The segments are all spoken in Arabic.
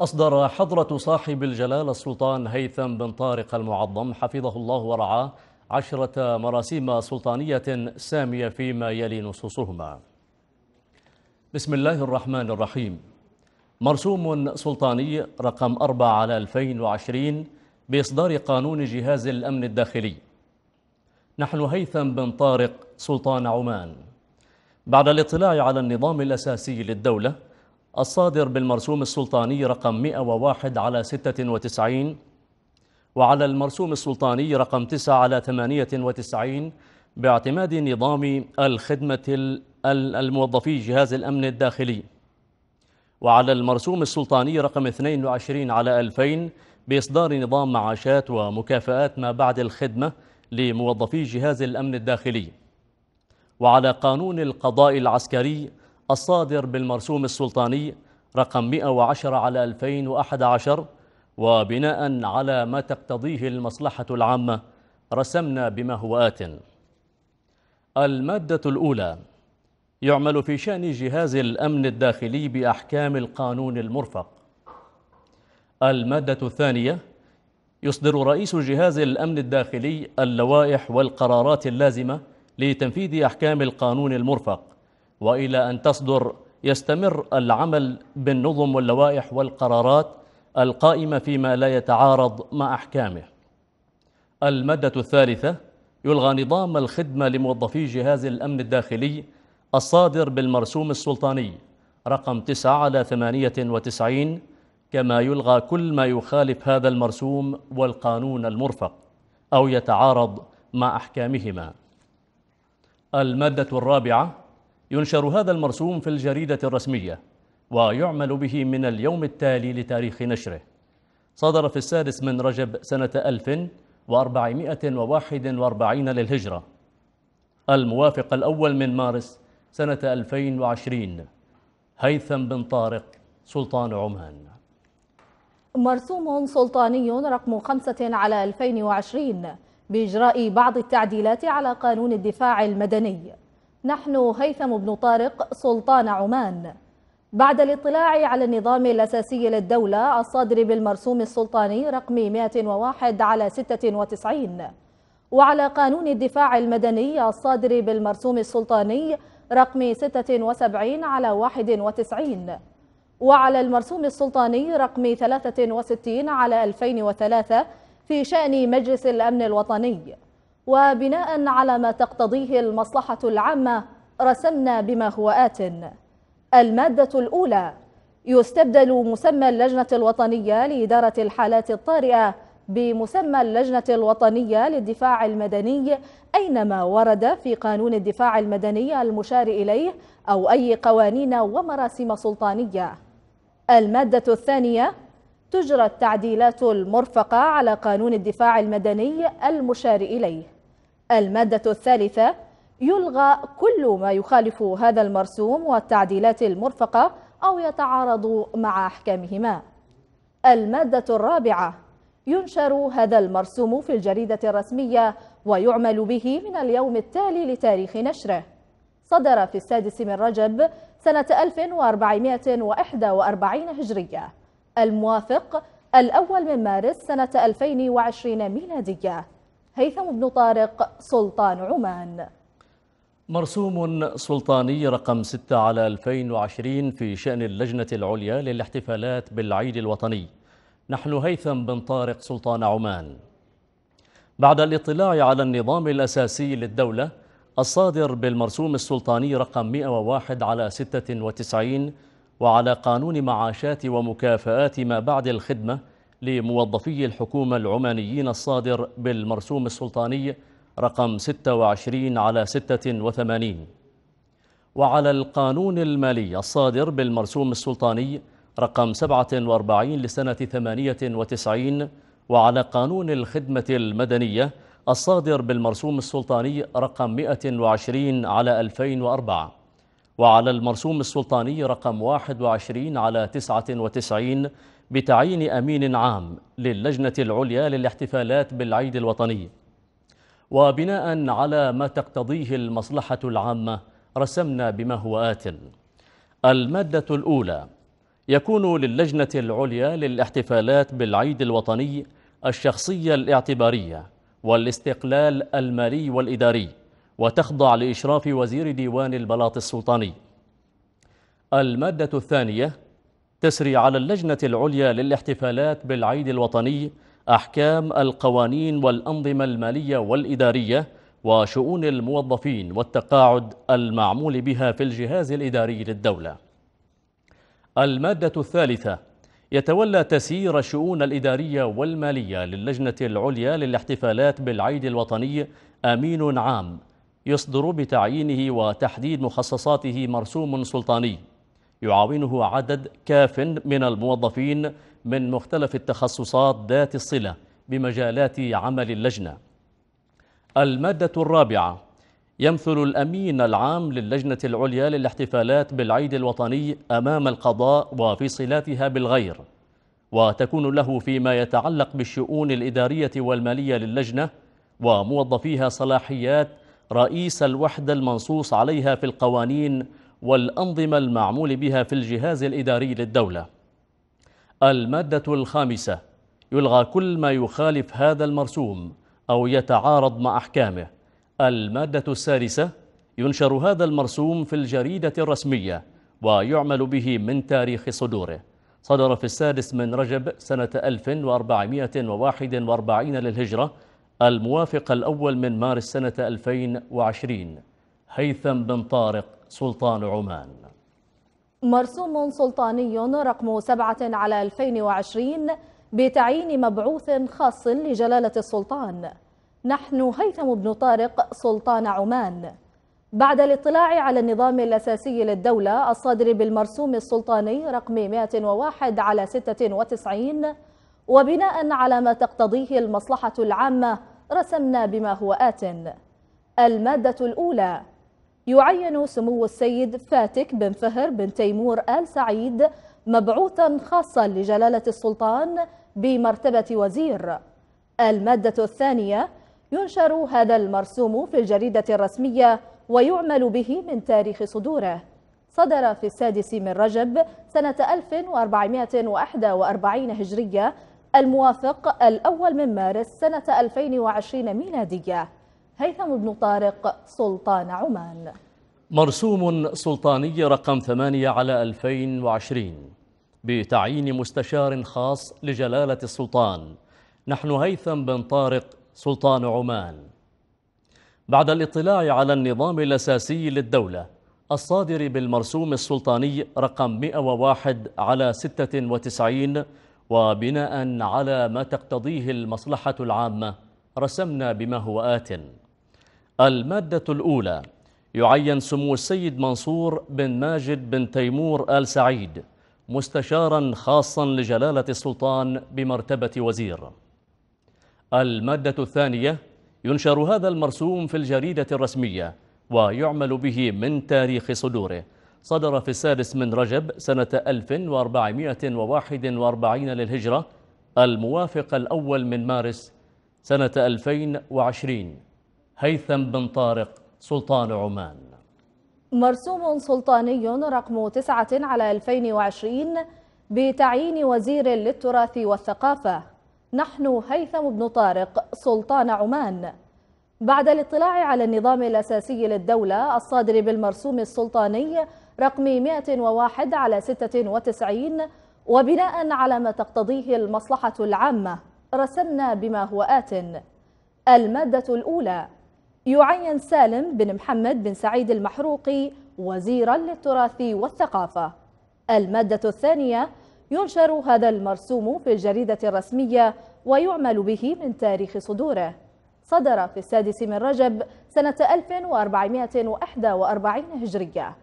أصدر حضرة صاحب الجلالة السلطان هيثم بن طارق المعظم حفظه الله ورعاه عشرة مراسيم سلطانية سامية فيما يلي نصوصهما بسم الله الرحمن الرحيم مرسوم سلطاني رقم 4 على 2020 بإصدار قانون جهاز الأمن الداخلي نحن هيثم بن طارق سلطان عمان بعد الاطلاع على النظام الأساسي للدولة الصادر بالمرسوم السلطاني رقم 101 على 96 وعلى المرسوم السلطاني رقم 9 على 98 باعتماد نظام الخدمة الموظفي جهاز الأمن الداخلي وعلى المرسوم السلطاني رقم 22 على 2000 بإصدار نظام معاشات ومكافآت ما بعد الخدمة لموظفي جهاز الأمن الداخلي وعلى قانون القضاء العسكري الصادر بالمرسوم السلطاني رقم 110 على 2011 وبناء على ما تقتضيه المصلحة العامة رسمنا بما هو آت المادة الأولى يعمل في شأن جهاز الأمن الداخلي بأحكام القانون المرفق المادة الثانية يصدر رئيس جهاز الأمن الداخلي اللوائح والقرارات اللازمة لتنفيذ أحكام القانون المرفق والى ان تصدر يستمر العمل بالنظم واللوائح والقرارات القائمه فيما لا يتعارض مع احكامه. الماده الثالثه يلغى نظام الخدمه لموظفي جهاز الامن الداخلي الصادر بالمرسوم السلطاني رقم 9 على 98 كما يلغى كل ما يخالف هذا المرسوم والقانون المرفق او يتعارض مع احكامهما. الماده الرابعه ينشر هذا المرسوم في الجريدة الرسمية ويعمل به من اليوم التالي لتاريخ نشره صدر في السادس من رجب سنة 1441 للهجرة الموافق الأول من مارس سنة 2020 هيثم بن طارق سلطان عمان مرسوم سلطاني رقم خمسة على 2020 بإجراء بعض التعديلات على قانون الدفاع المدني نحن هيثم بن طارق سلطان عمان بعد الاطلاع على النظام الأساسي للدولة الصادر بالمرسوم السلطاني رقم 101 على 96 وعلى قانون الدفاع المدني الصادر بالمرسوم السلطاني رقم 76 على 91 وعلى المرسوم السلطاني رقم 63 على 2003 في شأن مجلس الأمن الوطني وبناء على ما تقتضيه المصلحة العامة رسمنا بما هو آت المادة الأولى يستبدل مسمى اللجنة الوطنية لإدارة الحالات الطارئة بمسمى اللجنة الوطنية للدفاع المدني أينما ورد في قانون الدفاع المدني المشار إليه أو أي قوانين ومراسم سلطانية المادة الثانية تجرى التعديلات المرفقة على قانون الدفاع المدني المشار إليه المادة الثالثة يلغى كل ما يخالف هذا المرسوم والتعديلات المرفقة أو يتعارض مع أحكامهما المادة الرابعة ينشر هذا المرسوم في الجريدة الرسمية ويعمل به من اليوم التالي لتاريخ نشره صدر في السادس من رجب سنة 1441 هجرية الموافق الأول من مارس سنة 2020 ميلادية هيثم بن طارق سلطان عمان مرسوم سلطاني رقم 6 على 2020 في شأن اللجنة العليا للاحتفالات بالعيد الوطني نحن هيثم بن طارق سلطان عمان بعد الاطلاع على النظام الأساسي للدولة الصادر بالمرسوم السلطاني رقم 101 على 96 وعلى قانون معاشات ومكافآت ما بعد الخدمة لموظفي الحكومة العمانيين الصادر بالمرسوم السلطاني رقم 26 على 86 وعلى القانون المالي الصادر بالمرسوم السلطاني رقم 47 لسنة 98 وعلى قانون الخدمة المدنية الصادر بالمرسوم السلطاني رقم 120 على 2004 وعلى المرسوم السلطاني رقم 21 على 99 بتعيين أمين عام للجنة العليا للاحتفالات بالعيد الوطني وبناء على ما تقتضيه المصلحة العامة رسمنا بما هو آت المادة الأولى يكون للجنة العليا للاحتفالات بالعيد الوطني الشخصية الاعتبارية والاستقلال المالي والإداري وتخضع لإشراف وزير ديوان البلاط السلطاني المادة الثانية تسري على اللجنة العليا للاحتفالات بالعيد الوطني أحكام القوانين والأنظمة المالية والإدارية وشؤون الموظفين والتقاعد المعمول بها في الجهاز الإداري للدولة المادة الثالثة يتولى تسيير الشؤون الإدارية والمالية للجنة العليا للاحتفالات بالعيد الوطني أمين عام يصدر بتعيينه وتحديد مخصصاته مرسوم سلطاني يعاونه عدد كاف من الموظفين من مختلف التخصصات ذات الصلة بمجالات عمل اللجنة المادة الرابعة يمثل الأمين العام للجنة العليا للاحتفالات بالعيد الوطني أمام القضاء وفي صلاتها بالغير وتكون له فيما يتعلق بالشؤون الإدارية والمالية للجنة وموظفيها صلاحيات رئيس الوحدة المنصوص عليها في القوانين والأنظمة المعمول بها في الجهاز الإداري للدولة المادة الخامسة يلغى كل ما يخالف هذا المرسوم أو يتعارض مع أحكامه المادة السادسة ينشر هذا المرسوم في الجريدة الرسمية ويعمل به من تاريخ صدوره صدر في السادس من رجب سنة 1441 للهجرة الموافق الأول من مارس سنة 2020 هيثم بن طارق سلطان عمان مرسوم سلطاني رقم 7 على 2020 بتعيين مبعوث خاص لجلالة السلطان نحن هيثم بن طارق سلطان عمان بعد الاطلاع على النظام الأساسي للدولة الصادر بالمرسوم السلطاني رقم 101 على 96 وبناء على ما تقتضيه المصلحة العامة رسمنا بما هو آت المادة الأولى يعين سمو السيد فاتك بن فهر بن تيمور آل سعيد مبعوثا خاصا لجلالة السلطان بمرتبة وزير المادة الثانية ينشر هذا المرسوم في الجريدة الرسمية ويعمل به من تاريخ صدوره صدر في السادس من رجب سنة 1441 هجرية الموافق الأول من مارس سنة 2020 ميلادية هيثم بن طارق سلطان عمان مرسوم سلطاني رقم 8 على 2020 بتعيين مستشار خاص لجلالة السلطان نحن هيثم بن طارق سلطان عمان بعد الاطلاع على النظام الأساسي للدولة الصادر بالمرسوم السلطاني رقم 101 على 96 وبناء على ما تقتضيه المصلحة العامة رسمنا بما هو آتٍ المادة الأولى يعين سمو السيد منصور بن ماجد بن تيمور آل سعيد مستشارا خاصا لجلالة السلطان بمرتبة وزير المادة الثانية ينشر هذا المرسوم في الجريدة الرسمية ويعمل به من تاريخ صدوره صدر في السادس من رجب سنة 1441 للهجرة الموافق الأول من مارس سنة 2020 هيثم بن طارق سلطان عمان مرسوم سلطاني رقم 9 على 2020 بتعيين وزير للتراث والثقافة نحن هيثم بن طارق سلطان عمان بعد الاطلاع على النظام الأساسي للدولة الصادر بالمرسوم السلطاني رقم 101 على 96 وبناء على ما تقتضيه المصلحة العامة رسمنا بما هو آت المادة الأولى يعين سالم بن محمد بن سعيد المحروقي وزيرا للتراث والثقافة المادة الثانية ينشر هذا المرسوم في الجريدة الرسمية ويعمل به من تاريخ صدوره صدر في السادس من رجب سنة 1441 هجرية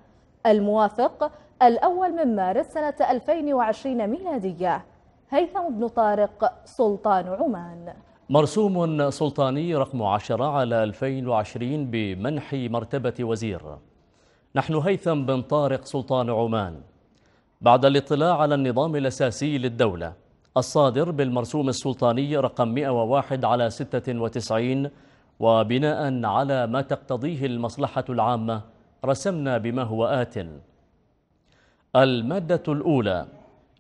الموافق الأول من مارس سنة 2020 ميلادية هيثم بن طارق سلطان عمان مرسوم سلطاني رقم 10 على 2020 بمنح مرتبة وزير نحن هيثم بن طارق سلطان عمان بعد الاطلاع على النظام الأساسي للدولة الصادر بالمرسوم السلطاني رقم 101 على 96 وبناء على ما تقتضيه المصلحة العامة رسمنا بما هو آت المادة الأولى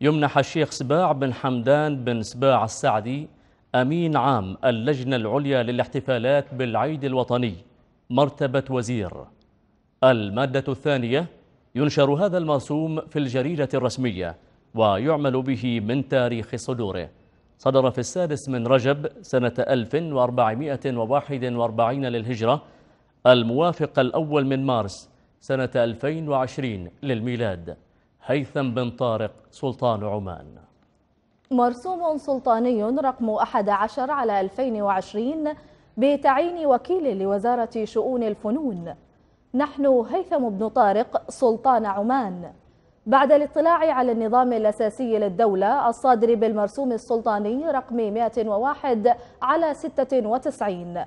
يمنح الشيخ سباع بن حمدان بن سباع السعدي أمين عام اللجنة العليا للاحتفالات بالعيد الوطني مرتبة وزير المادة الثانية ينشر هذا المرسوم في الجريدة الرسمية ويعمل به من تاريخ صدوره صدر في السادس من رجب سنة 1441 للهجرة الموافق الأول من مارس سنة 2020 للميلاد هيثم بن طارق سلطان عمان مرسوم سلطاني رقم 11 على 2020 بتعيين وكيل لوزارة شؤون الفنون نحن هيثم بن طارق سلطان عمان بعد الاطلاع على النظام الأساسي للدولة الصادر بالمرسوم السلطاني رقم 101 على 96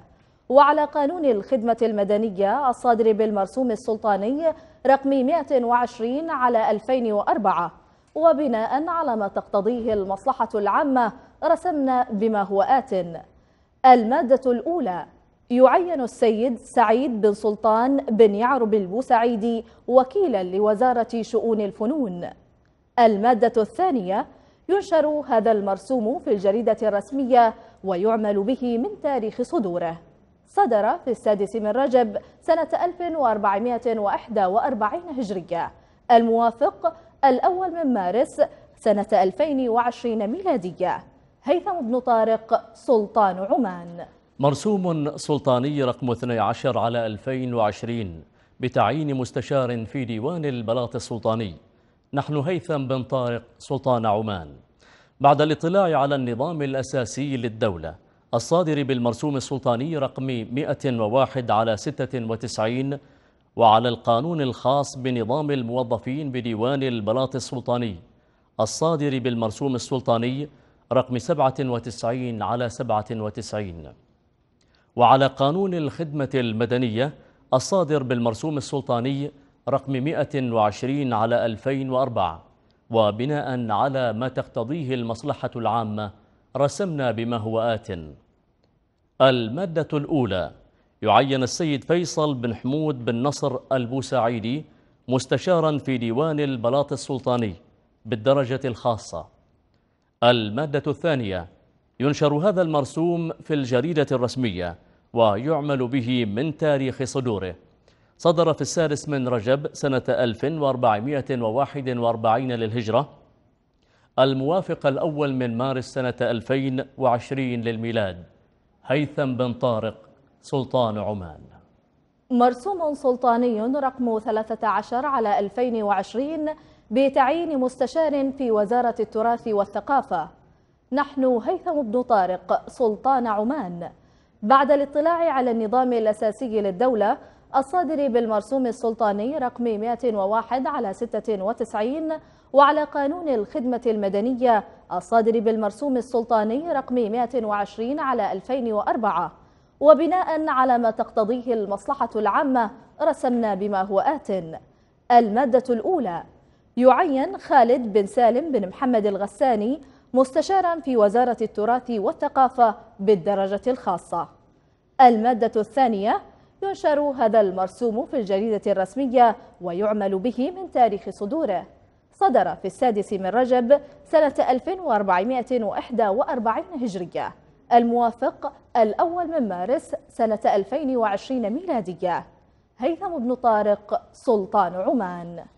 وعلى قانون الخدمة المدنية الصادر بالمرسوم السلطاني رقم 120 على 2004 وبناء على ما تقتضيه المصلحة العامة رسمنا بما هو آت المادة الأولى يعين السيد سعيد بن سلطان بن يعرب البوسعيدي وكيلا لوزارة شؤون الفنون المادة الثانية ينشر هذا المرسوم في الجريدة الرسمية ويعمل به من تاريخ صدوره صدر في السادس من رجب سنة 1441 هجرية الموافق الأول من مارس سنة 2020 ميلادية هيثم بن طارق سلطان عمان مرسوم سلطاني رقم 12 على 2020 بتعيين مستشار في ديوان البلاط السلطاني نحن هيثم بن طارق سلطان عمان بعد الاطلاع على النظام الأساسي للدولة الصادر بالمرسوم السلطاني رقم 101 على 96 وعلى القانون الخاص بنظام الموظفين بديوان البلاط السلطاني الصادر بالمرسوم السلطاني رقم 97 على 97 وعلى قانون الخدمة المدنية الصادر بالمرسوم السلطاني رقم 120 على 2004 وبناء على ما تقتضيه المصلحة العامة رسمنا بما هو آت المادة الأولى يعين السيد فيصل بن حمود بن نصر البوسعيدي مستشارا في ديوان البلاط السلطاني بالدرجة الخاصة المادة الثانية ينشر هذا المرسوم في الجريدة الرسمية ويعمل به من تاريخ صدوره صدر في السادس من رجب سنة 1441 للهجرة الموافق الأول من مارس سنة 2020 للميلاد هيثم بن طارق سلطان عمان مرسوم سلطاني رقم 13 على 2020 بتعيين مستشار في وزارة التراث والثقافة نحن هيثم بن طارق سلطان عمان بعد الاطلاع على النظام الأساسي للدولة الصادر بالمرسوم السلطاني رقم 101 على 96 وعلى قانون الخدمة المدنية الصادر بالمرسوم السلطاني رقم 120 على 2004 وبناء على ما تقتضيه المصلحة العامة رسمنا بما هو آت المادة الأولى يعين خالد بن سالم بن محمد الغساني مستشارا في وزارة التراث والثقافة بالدرجة الخاصة المادة الثانية ينشر هذا المرسوم في الجريدة الرسمية ويعمل به من تاريخ صدوره صدر في السادس من رجب سنة 1441 هجرية الموافق الأول من مارس سنة 2020 ميلادية هيثم بن طارق سلطان عمان